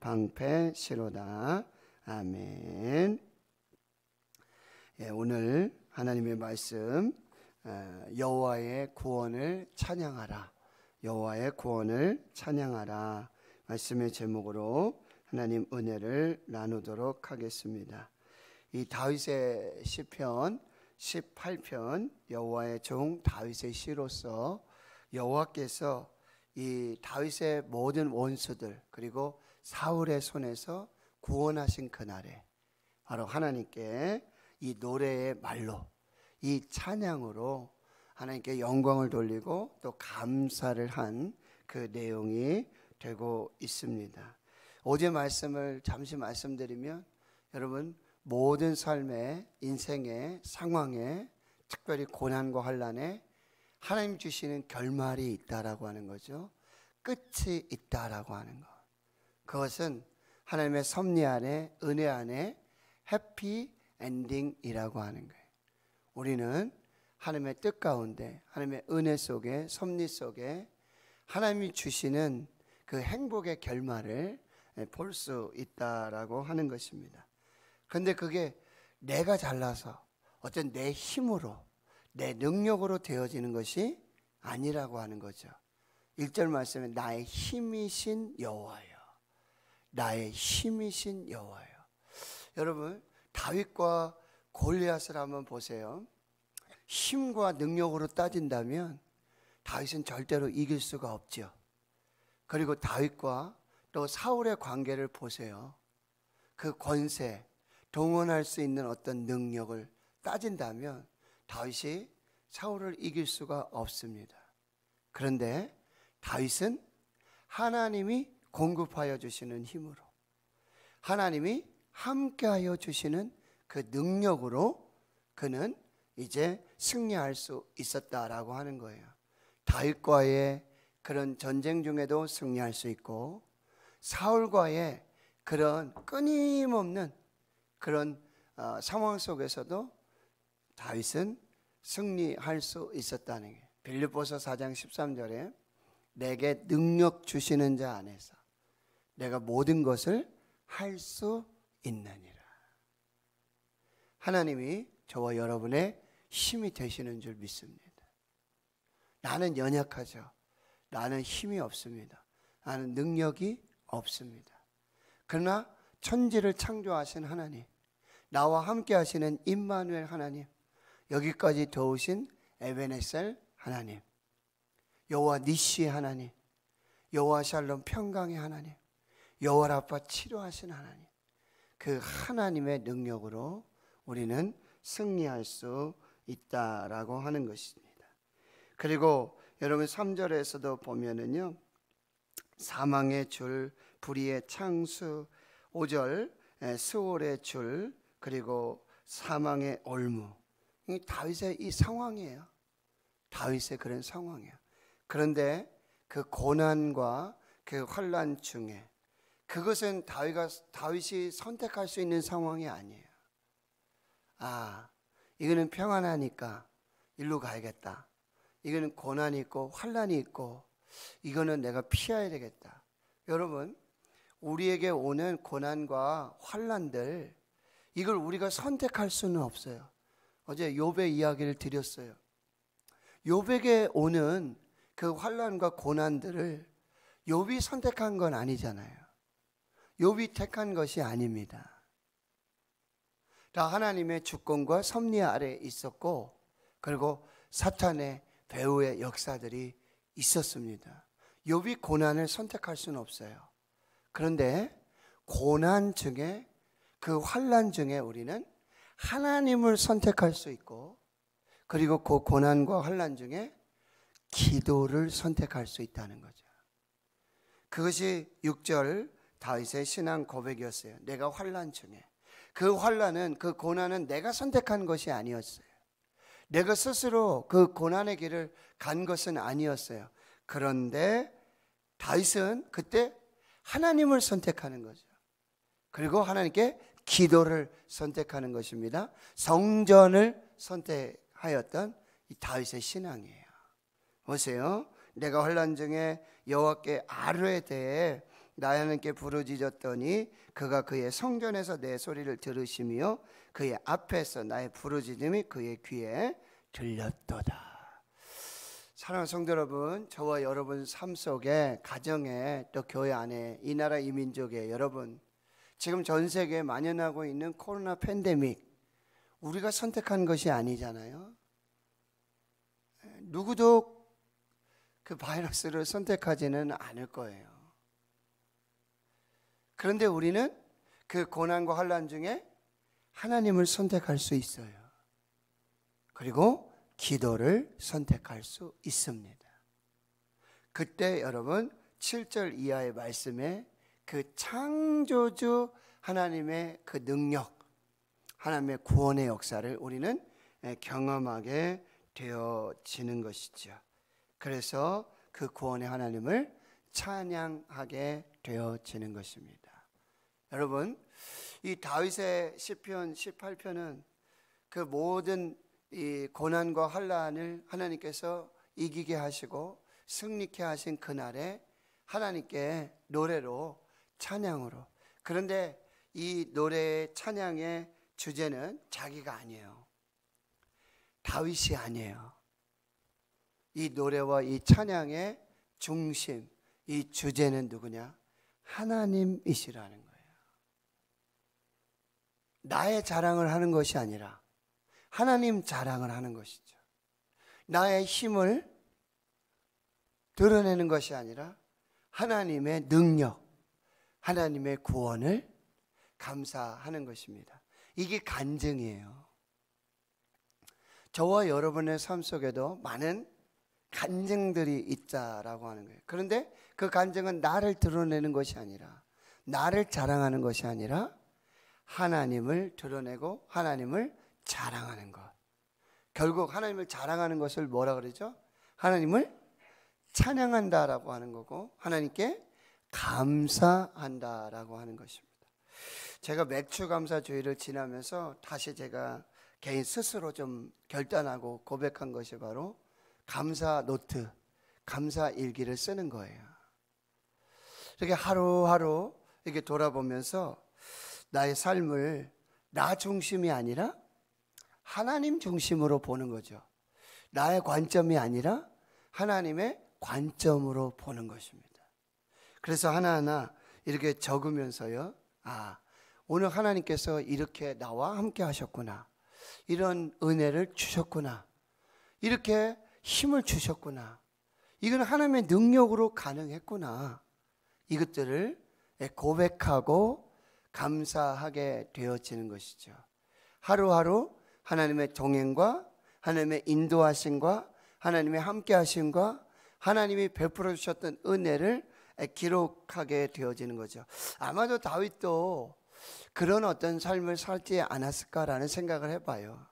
방패시로다. 아멘. 예, 오늘 하나님의 말씀 어, 여호와의 구원을 찬양하라. 여호와의 구원을 찬양하라. 말씀의 제목으로 하나님 은혜를 나누도록 하겠습니다. 이 다윗의 시편 18편 여호와의 종 다윗의 시로서 여호와께서 이 다윗의 모든 원수들 그리고 사울의 손에서 구원하신 그날에 바로 하나님께 이 노래의 말로 이 찬양으로 하나님께 영광을 돌리고 또 감사를 한 그 내용이 되고 있습니다. 어제 말씀을 잠시 말씀드리면 여러분 모든 삶의 인생의 상황에 특별히 고난과 환란에 하나님 주시는 결말이 있다라고 하는 거죠. 끝이 있다라고 하는 거. 그것은 하나님의 섭리 안에 은혜 안에 해피 엔딩이라고 하는 거예요. 우리는 하나님의 뜻 가운데 하나님의 은혜 속에 섭리 속에 하나님이 주시는 그 행복의 결말을 예, 볼수 있다라고 하는 것입니다. 근데 그게 내가 잘나서 어떤 내 힘으로 내 능력으로 되어지는 것이 아니라고 하는 거죠. 1절 말씀에 나의 힘이신 여호와요. 나의 힘이신 여호와예요. 여러분 다윗과 골리앗을 한번 보세요. 힘과 능력으로 따진다면 다윗은 절대로 이길 수가 없죠. 그리고 다윗과 또 사울의 관계를 보세요. 그 권세, 동원할 수 있는 어떤 능력을 따진다면 다윗이 사울을 이길 수가 없습니다. 그런데 다윗은 하나님이 공급하여 주시는 힘으로 하나님이 함께하여 주시는 그 능력으로 그는 이제 승리할 수 있었다라고 하는 거예요. 다윗과의 그런 전쟁 중에도 승리할 수 있고 사울과의 그런 끊임없는 그런 어, 상황 속에서도 다윗은 승리할 수 있었다는 게 빌립보서 4장 13절에 내게 능력 주시는 자 안에서 내가 모든 것을 할 수 있느니라. 하나님이 저와 여러분의 힘이 되시는 줄 믿습니다. 나는 연약하죠. 나는 힘이 없습니다. 나는 능력이 없습니다. 그러나 천지를 창조하신 하나님, 나와 함께 하시는 임마누엘 하나님, 여기까지 도우신 에베네셀 하나님, 여호와 니시 하나님, 여호와 샬롬 평강의 하나님, 여월 아빠 치료하신 하나님 그 하나님의 능력으로 우리는 승리할 수 있다라고 하는 것입니다. 그리고 여러분 3절에서도 보면은요. 사망의 줄, 불의의 창수, 5절 수월의 줄, 그리고 사망의 올무. 이 다윗의 이 상황이에요. 다윗의 그런 상황이에요. 그런데 그 고난과 그 환란 중에 그것은 다윗가, 다윗이 선택할 수 있는 상황이 아니에요. 아, 이거는 평안하니까 일로 가야겠다. 이거는 고난이 있고 환란이 있고 이거는 내가 피해야 되겠다. 여러분, 우리에게 오는 고난과 환란들 이걸 우리가 선택할 수는 없어요. 어제 요배 이야기를 드렸어요. 요백에 오는 그 환란과 고난들을 요비 선택한 건 아니잖아요. 욥이 택한 것이 아닙니다. 다 하나님의 주권과 섭리 아래 있었고 그리고 사탄의 배후의 역사들이 있었습니다. 욥이 고난을 선택할 수는 없어요. 그런데 고난 중에 그 환란 중에 우리는 하나님을 선택할 수 있고 그리고 그 고난과 환란 중에 기도를 선택할 수 있다는 거죠. 그것이 6절 다윗의 신앙 고백이었어요. 내가 환란 중에 그 환란은 그 고난은 내가 선택한 것이 아니었어요. 내가 스스로 그 고난의 길을 간 것은 아니었어요. 그런데 다윗은 그때 하나님을 선택하는 거죠. 그리고 하나님께 기도를 선택하는 것입니다. 성전을 선택하였던 다윗의 신앙이에요. 보세요. 내가 환란 중에 여호와께 아뢰에 대해 나연은께 부르짖었더니 그가 그의 성전에서 내 소리를 들으시며 그의 앞에서 나의 부르짖음이 그의 귀에 들렸도다. 사랑하는 성도 여러분, 저와 여러분 삶 속에 가정에 또 교회 안에 이 나라 이 민족에 여러분 지금 전 세계에 만연하고 있는 코로나 팬데믹 우리가 선택한 것이 아니잖아요. 누구도 그 바이러스를 선택하지는 않을 거예요. 그런데 우리는 그 고난과 환란 중에 하나님을 선택할 수 있어요. 그리고 기도를 선택할 수 있습니다. 그때 여러분 7절 이하의 말씀에 그 창조주 하나님의 그 능력, 하나님의 구원의 역사를 우리는 예, 경험하게 되어지는 것이죠. 그래서 그 구원의 하나님을 찬양하게 되어지는 것입니다. 여러분, 이 다윗의 시편 18편은 그 모든 이 고난과 환란을 하나님께서 이기게 하시고 승리케 하신 그날에 하나님께 노래로 찬양으로 그런데 이 노래의 찬양의 주제는 자기가 아니에요. 다윗이 아니에요. 이 노래와 이 찬양의 중심, 이 주제는 누구냐? 하나님이시라는 거예요. 나의 자랑을 하는 것이 아니라 하나님 자랑을 하는 것이죠. 나의 힘을 드러내는 것이 아니라 하나님의 능력, 하나님의 구원을 감사하는 것입니다. 이게 간증이에요. 저와 여러분의 삶 속에도 많은 간증들이 있다라고 하는 거예요. 그런데 그 간증은 나를 드러내는 것이 아니라 나를 자랑하는 것이 아니라 하나님을 드러내고 하나님을 자랑하는 것. 결국 하나님을 자랑하는 것을 뭐라 그러죠? 하나님을 찬양한다라고 하는 거고 하나님께 감사한다라고 하는 것입니다. 제가 맥주 감사 주의를 지나면서 다시 제가 개인 스스로 좀 결단하고 고백한 것이 바로 감사 노트, 감사 일기를 쓰는 거예요. 이렇게 하루하루 이렇게 돌아보면서 나의 삶을 나 중심이 아니라 하나님 중심으로 보는 거죠. 나의 관점이 아니라 하나님의 관점으로 보는 것입니다. 그래서 하나하나 이렇게 적으면서요. 아, 오늘 하나님께서 이렇게 나와 함께 하셨구나. 이런 은혜를 주셨구나. 이렇게 힘을 주셨구나. 이건 하나님의 능력으로 가능했구나. 이것들을 고백하고 감사하게 되어지는 것이죠. 하루하루 하나님의 동행과 하나님의 인도하심과 하나님의 함께하심과 하나님이 베풀어 주셨던 은혜를 기록하게 되어지는 거죠. 아마도 다윗도 그런 어떤 삶을 살지 않았을까라는 생각을 해봐요.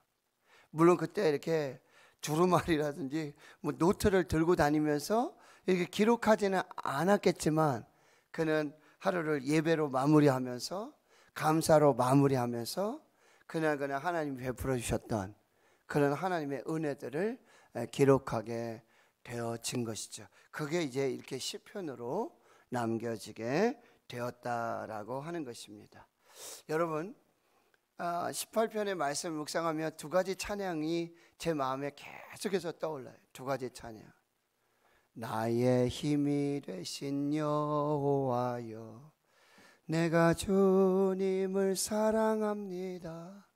물론 그때 이렇게 두루마리라든지 뭐 노트를 들고 다니면서 이렇게 기록하지는 않았겠지만 그는 하루를 예배로 마무리하면서 감사로 마무리하면서 그날 그날 하나님 베풀어 주셨던 그런 하나님의 은혜들을 기록하게 되어진 것이죠. 그게 이제 이렇게 시편으로 남겨지게 되었다라고 하는 것입니다. 여러분 18편의 아, 말씀을 묵상하며 두 가지 찬양이 제 마음에 계속해서 떠올라요. 두 가지 찬양. 나의 힘이 되신 여호와여 내가 주님을 사랑합니다.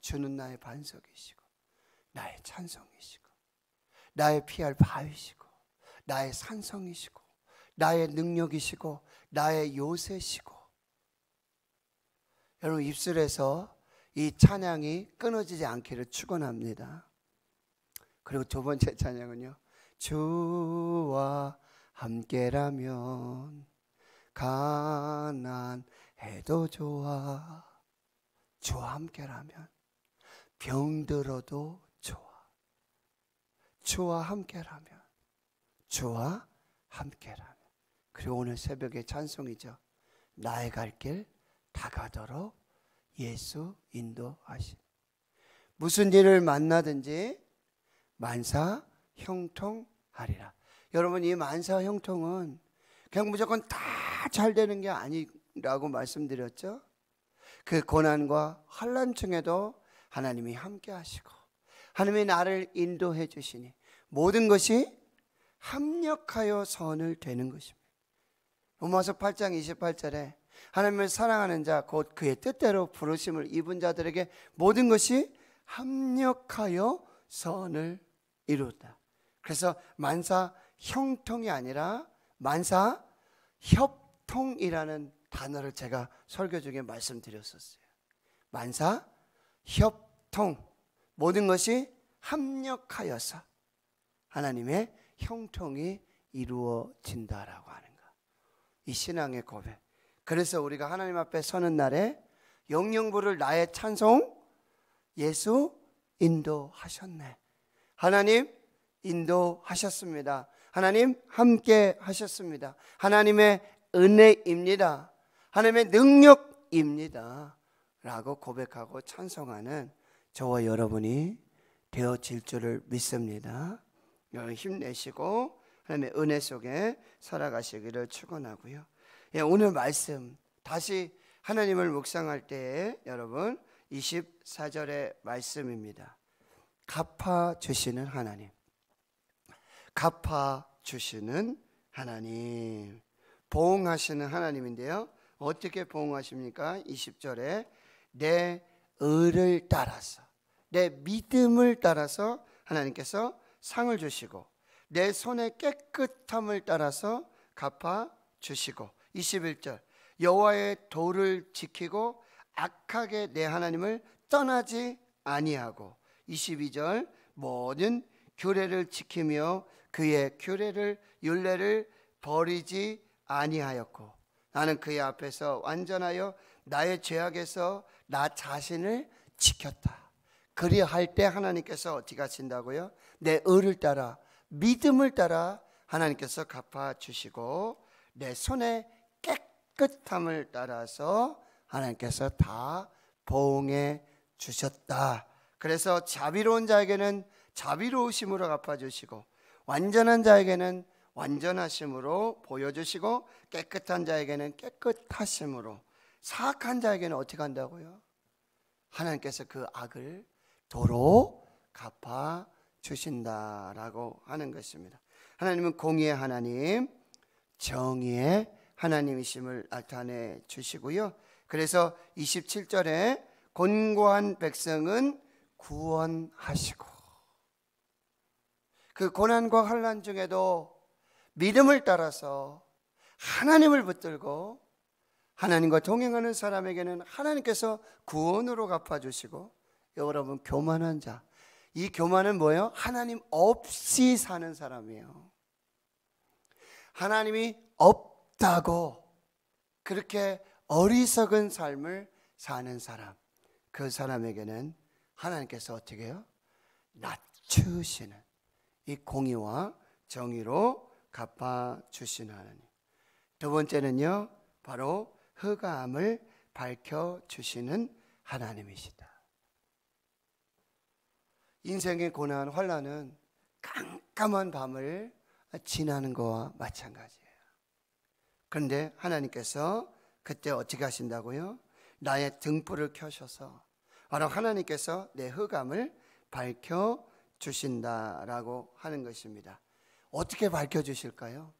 주는 나의 반석이시고 나의 찬성이시고 나의 피할 바위시고 나의 산성이시고 나의 능력이시고 나의 요새시고 여러분 입술에서 이 찬양이 끊어지지 않기를 축원합니다. 그리고 두 번째 찬양은요. 주와 함께라면 가난해도 좋아 주와 함께라면 병들어도 좋아 주와 함께라면 주와 함께라면 그리고 오늘 새벽에 찬송이죠 나의 갈 길 다가도록 예수 인도하신 무슨 일을 만나든지 만사 형통 하리라. 여러분 이 만사 형통은 그냥 무조건 다 잘 되는 게 아니라고 말씀드렸죠. 그 고난과 환란 중에도 하나님이 함께 하시고 하나님이 나를 인도해 주시니 모든 것이 합력하여 선을 되는 것입니다. 로마서 8장 28절에 하나님을 사랑하는 자 곧 그의 뜻대로 부르심을 입은 자들에게 모든 것이 합력하여 선을 이루다. 그래서 만사 형통이 아니라 만사 협통이라는 단어를 제가 설교 중에 말씀드렸었어요. 만사 협통 모든 것이 합력하여서 하나님의 형통이 이루어진다라고 하는 것. 이 신앙의 고백. 그래서 우리가 하나님 앞에 서는 날에 영영부를 나의 찬송 예수 인도하셨네. 하나님 인도하셨습니다. 하나님 함께 하셨습니다. 하나님의 은혜입니다. 하나님의 능력입니다. 라고 고백하고 찬송하는 저와 여러분이 되어질 줄을 믿습니다. 여러분 힘내시고 하나님의 은혜 속에 살아가시기를 축원하고요. 예, 오늘 말씀 다시 하나님을 묵상할 때 여러분 24절의 말씀입니다. 갚아 주시는 하나님. 갚아 주시는 하나님. 보응하시는 하나님인데요. 어떻게 보응하십니까? 20절에 내 의를 따라서 내 믿음을 따라서 하나님께서 상을 주시고 내 손의 깨끗함을 따라서 갚아 주시고 21절 여호와의 도를 지키고 악하게 내 하나님을 떠나지 아니하고 22절 모든 교례를 지키며 그의 규례를 윤례를 버리지 아니하였고 나는 그의 앞에서 완전하여 나의 죄악에서 나 자신을 지켰다. 그리할 때 하나님께서 어떻게 신다고요내 의를 따라 믿음을 따라 하나님께서 갚아 주시고 내 손의 깨끗함을 따라서 하나님께서 다 보응해 주셨다. 그래서 자비로운 자에게는 자비로우심으로 갚아 주시고 완전한 자에게는 완전하심으로 보여주시고 깨끗한 자에게는 깨끗하심으로 사악한 자에게는 어떻게 한다고요? 하나님께서 그 악을 도로 갚아 주신다라고 하는 것입니다. 하나님은 공의의 하나님, 정의의 하나님이심을 나타내 주시고요. 그래서 27절에 곤고한 백성은 구원하시고 그 고난과 환란 중에도 믿음을 따라서 하나님을 붙들고 하나님과 동행하는 사람에게는 하나님께서 구원으로 갚아주시고 여러분 교만한 자. 이 교만은 뭐예요? 하나님 없이 사는 사람이에요. 하나님이 없다고 그렇게 어리석은 삶을 사는 사람. 그 사람에게는 하나님께서 어떻게 해요? 낮추시는 이 공의와 정의로 갚아 주시는 하나님. 두 번째는요. 바로 흑암을 밝혀 주시는 하나님이시다. 인생의 고난 환란은 깜깜한 밤을 지나는 거와 마찬가지예요. 그런데 하나님께서 그때 어떻게 하신다고요? 나의 등불을 켜셔서 바로 하나님께서 내 흑암을 밝혀 주신다라고 하는 것입니다. 어떻게 밝혀 주실까요?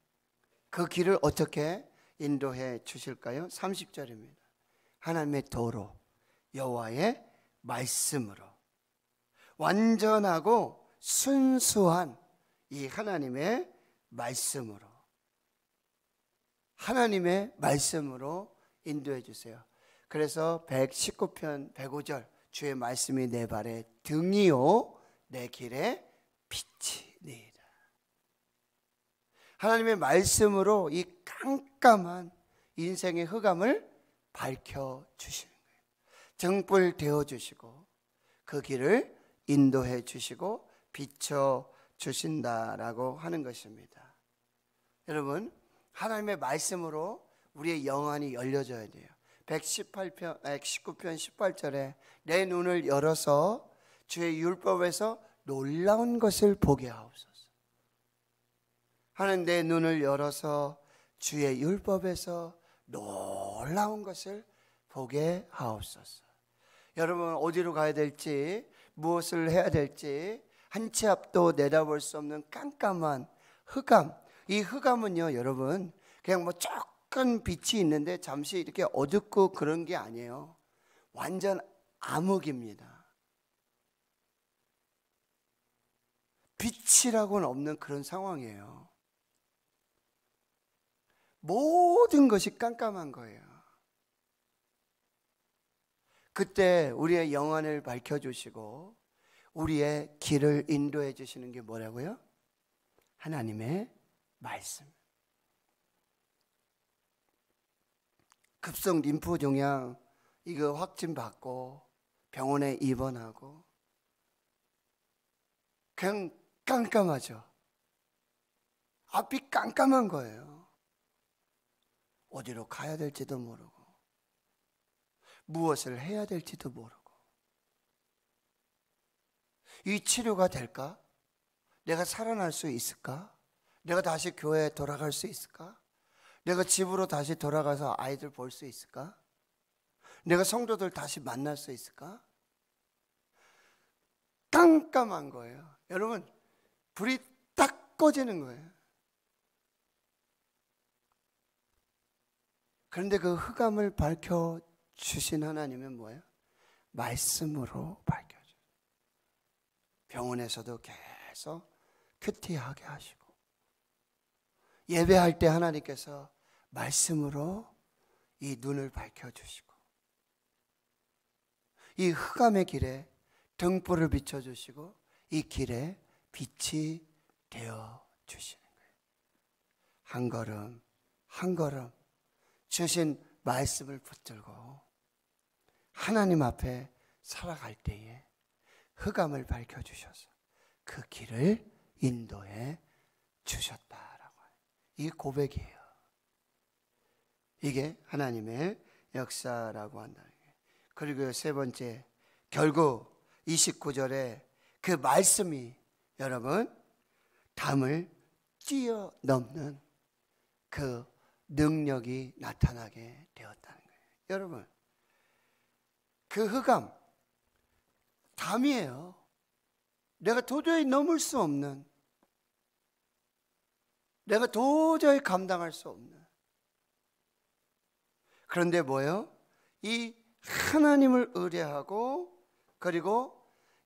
그 길을 어떻게 인도해 주실까요? 30절입니다. 하나님의 도로 여호와의 말씀으로 완전하고 순수한 이 하나님의 말씀으로 하나님의 말씀으로 인도해 주세요. 그래서 119편 105절 주의 말씀이 내 발의 등이요 내 길에 빛치니라 하나님의 말씀으로 이 깜깜한 인생의 흑암을 밝혀 주시는 거예요. 등불 되어 주시고 그 길을 인도해 주시고 비춰 주신다라고 하는 것입니다. 여러분, 하나님의 말씀으로 우리의 영안이 열려져야 돼요. 118편, 1 9편 18절에 내 눈을 열어서 주의 율법에서 놀라운 것을 보게 하옵소서. 하는 내 눈을 열어서 주의 율법에서 놀라운 것을 보게 하옵소서. 여러분 어디로 가야 될지 무엇을 해야 될지 한 치 앞도 내다볼 수 없는 깜깜한 흑암. 이 흑암은요, 여러분 그냥 뭐 조금 빛이 있는데 잠시 이렇게 어둡고 그런 게 아니에요. 완전 암흑입니다. 끝이라고는 없는 그런 상황이에요. 모든 것이 깜깜한 거예요. 그때 우리의 영안을 밝혀주시고 우리의 길을 인도해 주시는 게 뭐라고요? 하나님의 말씀. 급성 림프 종양 이거 확진 받고 병원에 입원하고 그냥 깜깜하죠. 앞이 깜깜한 거예요. 어디로 가야 될지도 모르고, 무엇을 해야 될지도 모르고. 이 치료가 될까? 내가 살아날 수 있을까? 내가 다시 교회에 돌아갈 수 있을까? 내가 집으로 다시 돌아가서 아이들 볼 수 있을까? 내가 성도들 다시 만날 수 있을까? 깜깜한 거예요. 여러분, 불이 딱 꺼지는 거예요. 그런데 그 흑암을 밝혀 주신 하나님은 뭐예요? 말씀으로 밝혀줘. 병원에서도 계속 큐티하게 하시고 예배할 때 하나님께서 말씀으로 이 눈을 밝혀 주시고 이 흑암의 길에 등불을 비춰 주시고 이 길에 빛이 되어 주시는 거예요. 한 걸음, 한 걸음 주신 말씀을 붙들고 하나님 앞에 살아갈 때에 흑암을 밝혀 주셔서 그 길을 인도해 주셨다라고 이 고백이에요. 이게 하나님의 역사라고 한다는 게. 그리고 세 번째 결국 29절에 그 말씀이 여러분, 담을 뛰어넘는 그 능력이 나타나게 되었다는 거예요. 여러분, 그 흑암, 담이에요. 내가 도저히 넘을 수 없는, 내가 도저히 감당할 수 없는. 그런데 뭐예요? 이 하나님을 의뢰하고, 그리고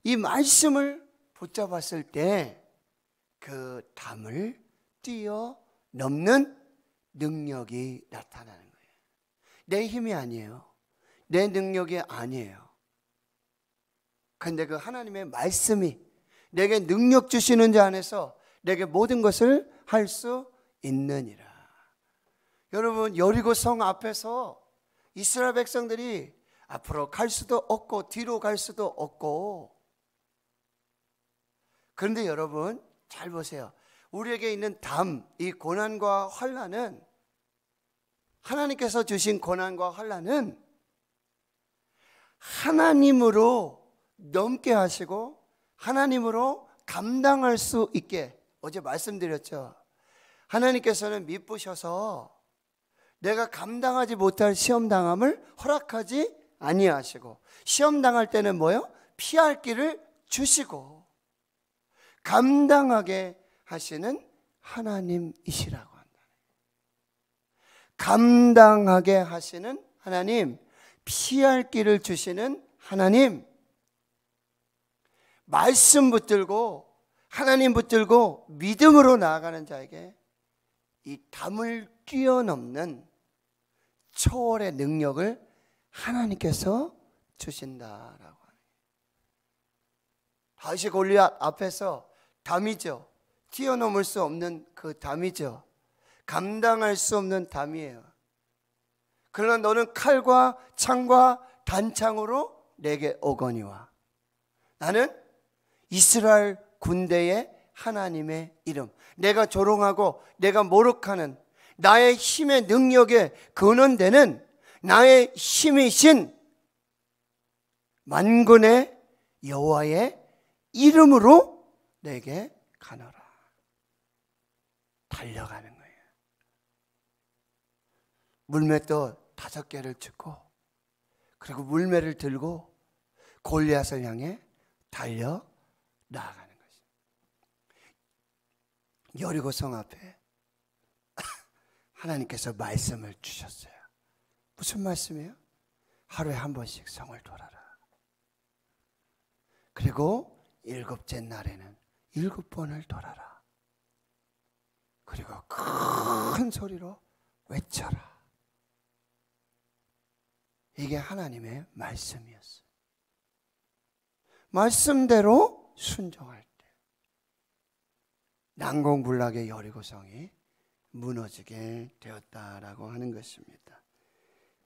이 말씀을 붙잡았을 때 그 담을 뛰어넘는 능력이 나타나는 거예요. 내 힘이 아니에요. 내 능력이 아니에요. 근데 그 하나님의 말씀이 내게 능력 주시는 자 안에서 내게 모든 것을 할 수 있느니라. 여러분 여리고 성 앞에서 이스라엘 백성들이 앞으로 갈 수도 없고 뒤로 갈 수도 없고 그런데 여러분 잘 보세요. 우리에게 있는 담, 이 고난과 환란은 하나님께서 주신 고난과 환란은 하나님으로 넘게 하시고 하나님으로 감당할 수 있게 어제 말씀드렸죠. 하나님께서는 미쁘셔서 내가 감당하지 못할 시험 당함을 허락하지 아니하시고 시험 당할 때는 뭐요? 피할 길을 주시고 감당하게 하시는 하나님이시라고 한다. 감당하게 하시는 하나님, 피할 길을 주시는 하나님, 말씀 붙들고 하나님 붙들고 믿음으로 나아가는 자에게 이 담을 뛰어넘는 초월의 능력을 하나님께서 주신다라고 하는 다윗 골리앗 앞에서 담이죠. 뛰어넘을 수 없는 그 담이죠. 감당할 수 없는 담이에요. 그러나 너는 칼과 창과 단창으로 내게 오거니와 나는 이스라엘 군대의 하나님의 이름 내가 조롱하고 내가 모욕하는 나의 힘의 능력에 근원되는 나의 힘이신 만군의 여호와의 이름으로 내게 가너라. 달려가는 거예요. 물맷도 다섯 개를 찍고 그리고 물매를 들고 골리앗을 향해 달려 나아가는 것이. 여리고 성 앞에 하나님께서 말씀을 주셨어요. 무슨 말씀이에요? 하루에 한 번씩 성을 돌아라. 그리고 일곱째 날에는 일곱 번을 돌아라. 그리고 큰 소리로 외쳐라. 이게 하나님의 말씀이었어요. 말씀대로 순종할 때 난공불락의 여리고성이 무너지게 되었다라고 하는 것입니다.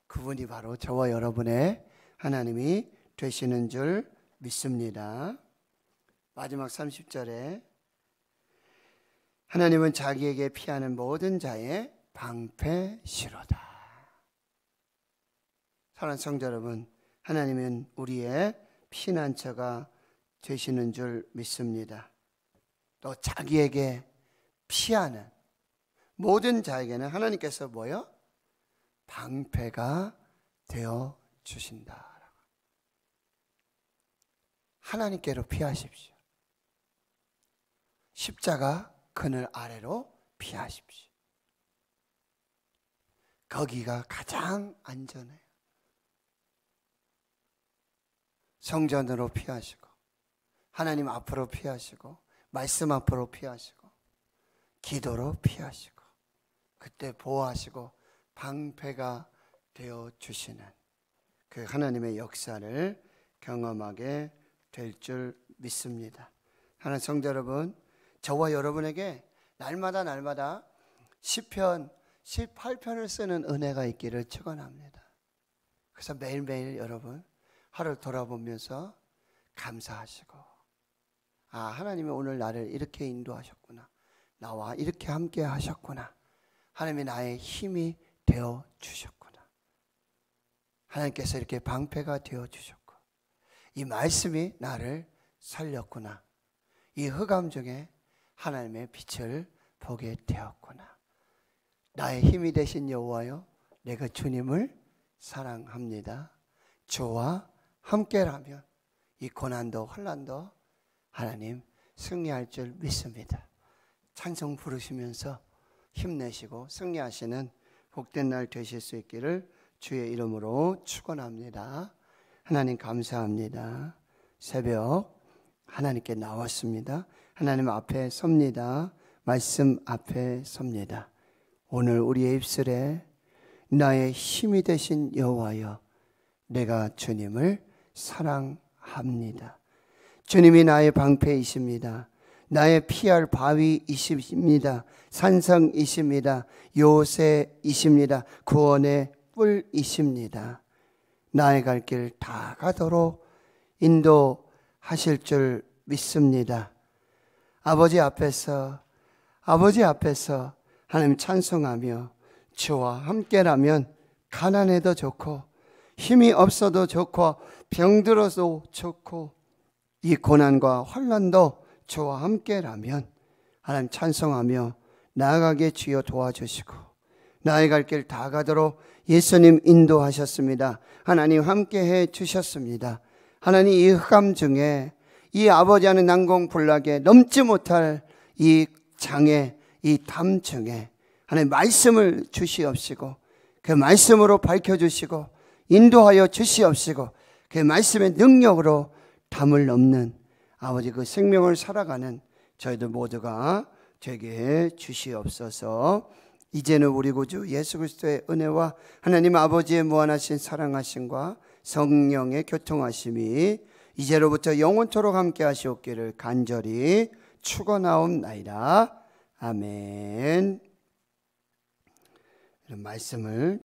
그분이 바로 저와 여러분의 하나님이 되시는 줄 믿습니다. 마지막 30절에 하나님은 자기에게 피하는 모든 자의 방패시로다. 사랑하는 성자 여러분, 하나님은 우리의 피난처가 되시는 줄 믿습니다. 또 자기에게 피하는 모든 자에게는 하나님께서 뭐요? 방패가 되어 주신다. 하나님께로 피하십시오. 십자가 그늘 아래로 피하십시오. 거기가 가장 안전해요. 성전으로 피하시고, 하나님 앞으로 피하시고, 말씀 앞으로 피하시고, 기도로 피하시고, 그때 보호하시고, 방패가 되어 주시는 그 하나님의 역사를 경험하게 될 줄 믿습니다. 하나님 성자 여러분, 저와 여러분에게 날마다 날마다 1 0편 18편을 쓰는 은혜가 있기를 축원합니다. 그래서 매일매일 여러분 하루를 돌아보면서 감사하시고 아, 하나님이 오늘 나를 이렇게 인도하셨구나. 나와 이렇게 함께 하셨구나. 하나님이 나의 힘이 되어 주셨구나. 하나님께서 이렇게 방패가 되어 주셨고 이 말씀이 나를 살렸구나. 이 흑암 중에 하나님의 빛을 보게 되었구나. 나의 힘이 되신 여호와여, 내가 주님을 사랑합니다. 주와 함께라면 이 고난도 환란도 하나님 승리할 줄 믿습니다. 찬송 부르시면서 힘내시고 승리하시는 복된 날 되실 수 있기를 주의 이름으로 축원합니다. 하나님 감사합니다. 새벽 하나님께 나왔습니다. 하나님 앞에 섭니다. 말씀 앞에 섭니다. 오늘 우리의 입술에 나의 힘이 되신 여호와여 내가 주님을 사랑합니다. 주님이 나의 방패이십니다. 나의 피할 바위이십니다. 산성이십니다. 요새이십니다. 구원의 뿔이십니다. 나의 갈 길 다 가도록 인도하실 줄 믿습니다. 아버지 앞에서 아버지 앞에서 하나님 찬송하며 주와 함께라면 가난해도 좋고 힘이 없어도 좋고 병들어서 좋고 이 고난과 환란도 주와 함께라면 하나님 찬송하며 나아가게 주여 도와주시고 나의 갈 길 다 가도록 예수님 인도하셨습니다. 하나님 함께해 주셨습니다. 하나님 이 흑암 중에 이 아버지 하는 난공불락에 넘지 못할 이 장애, 이 담증에 하나님 말씀을 주시옵시고 그 말씀으로 밝혀주시고 인도하여 주시옵시고 그 말씀의 능력으로 담을 넘는 아버지 그 생명을 살아가는 저희들 모두가 되게 주시옵소서. 이제는 우리 구주 예수 그리스도의 은혜와 하나님 아버지의 무한하신 사랑하심과 성령의 교통하심이 이제로부터 영원토록 함께 하시옵기를 간절히 축원하옵나이다. 아멘. 이런 말씀을